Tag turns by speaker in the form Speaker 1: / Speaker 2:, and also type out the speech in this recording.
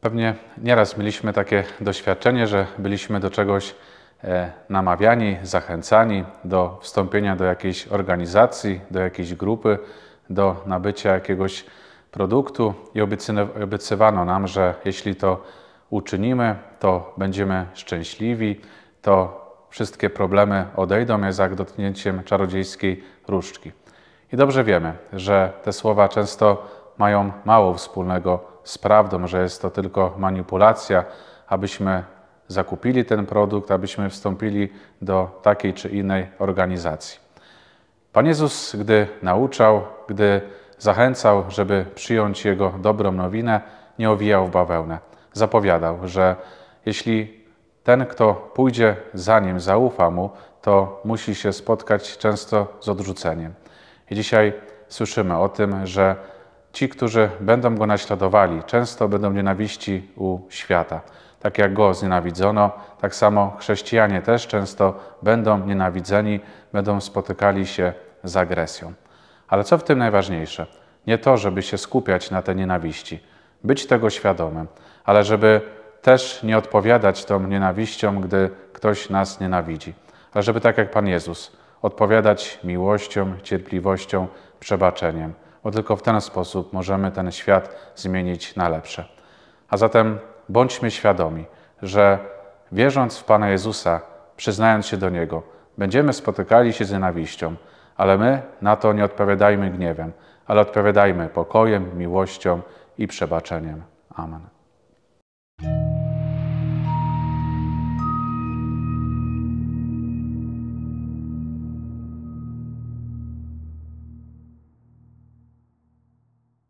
Speaker 1: Pewnie nieraz mieliśmy takie doświadczenie, że byliśmy do czegoś e, namawiani, zachęcani do wstąpienia do jakiejś organizacji, do jakiejś grupy, do nabycia jakiegoś produktu i obiecywano nam, że jeśli to uczynimy, to będziemy szczęśliwi, to wszystkie problemy odejdą jak dotknięciem czarodziejskiej różdżki. I dobrze wiemy, że te słowa często mają mało wspólnego z prawdą, że jest to tylko manipulacja, abyśmy zakupili ten produkt, abyśmy wstąpili do takiej czy innej organizacji. Pan Jezus, gdy nauczał, gdy zachęcał, żeby przyjąć Jego dobrą nowinę, nie owijał w bawełnę. Zapowiadał, że jeśli ten, kto pójdzie za Nim, zaufa Mu, to musi się spotkać często z odrzuceniem. I dzisiaj słyszymy o tym, że Ci, którzy będą go naśladowali, często będą nienawiści u świata. Tak jak go znienawidzono, tak samo chrześcijanie też często będą nienawidzeni, będą spotykali się z agresją. Ale co w tym najważniejsze? Nie to, żeby się skupiać na tej nienawiści, być tego świadomym, ale żeby też nie odpowiadać tą nienawiścią, gdy ktoś nas nienawidzi, ale żeby tak jak Pan Jezus, odpowiadać miłością, cierpliwością, przebaczeniem bo tylko w ten sposób możemy ten świat zmienić na lepsze. A zatem bądźmy świadomi, że wierząc w Pana Jezusa, przyznając się do Niego, będziemy spotykali się z nienawiścią, ale my na to nie odpowiadajmy gniewem, ale odpowiadajmy pokojem, miłością i przebaczeniem. Amen.